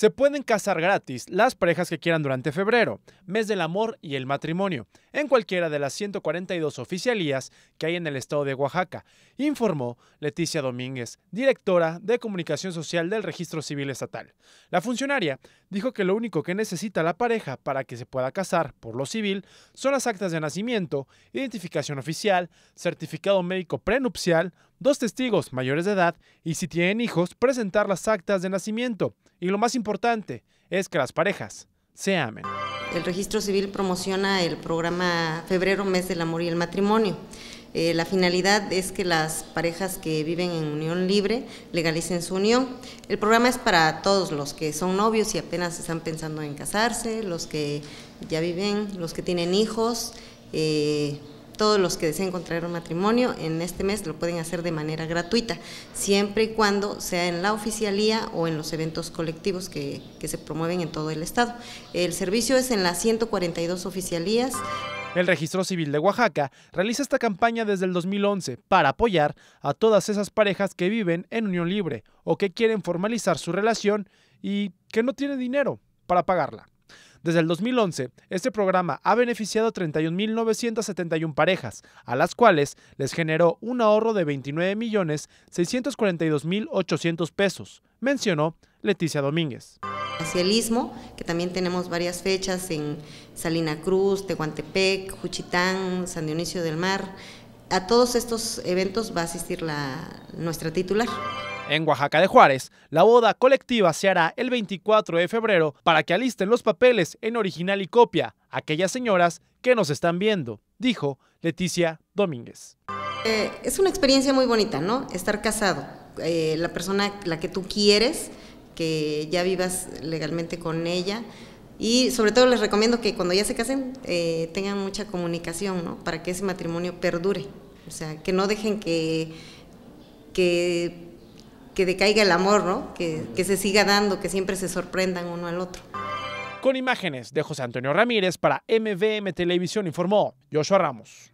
Se pueden casar gratis las parejas que quieran durante febrero, mes del amor y el matrimonio, en cualquiera de las 142 oficialías que hay en el estado de Oaxaca, informó Leticia Domínguez, directora de Comunicación Social del Registro Civil Estatal. La funcionaria dijo que lo único que necesita la pareja para que se pueda casar por lo civil son las actas de nacimiento, identificación oficial, certificado médico prenupcial, dos testigos mayores de edad y si tienen hijos, presentar las actas de nacimiento. Y lo más importante es que las parejas se amen. El registro civil promociona el programa Febrero, Mes del Amor y el Matrimonio. Eh, la finalidad es que las parejas que viven en unión libre legalicen su unión. El programa es para todos los que son novios y apenas están pensando en casarse, los que ya viven, los que tienen hijos. Eh, todos los que deseen contraer un matrimonio en este mes lo pueden hacer de manera gratuita, siempre y cuando sea en la oficialía o en los eventos colectivos que, se promueven en todo el estado. El servicio es en las 142 oficialías. El Registro Civil de Oaxaca realiza esta campaña desde el 2011 para apoyar a todas esas parejas que viven en unión libre o que quieren formalizar su relación y que no tienen dinero para pagarla. Desde el 2011, este programa ha beneficiado a 31.971 parejas, a las cuales les generó un ahorro de 29.642.800 pesos, mencionó Leticia Domínguez hacia el istmo, que también tenemos varias fechas en Salina Cruz, Tehuantepec, Juchitán, San Dionisio del Mar. A todos estos eventos va a asistir la, nuestra titular. En Oaxaca de Juárez, la boda colectiva se hará el 24 de febrero para que alisten los papeles en original y copia a aquellas señoras que nos están viendo, dijo Leticia Domínguez. Eh, es una experiencia muy bonita, ¿no? Estar casado, eh, la persona la que tú quieres, que ya vivas legalmente con ella. Y sobre todo les recomiendo que cuando ya se casen eh, tengan mucha comunicación, ¿no? Para que ese matrimonio perdure. O sea, que no dejen que, que que decaiga el amor, ¿no? Que, que se siga dando, que siempre se sorprendan uno al otro. Con imágenes de José Antonio Ramírez para MVM Televisión informó Joshua Ramos.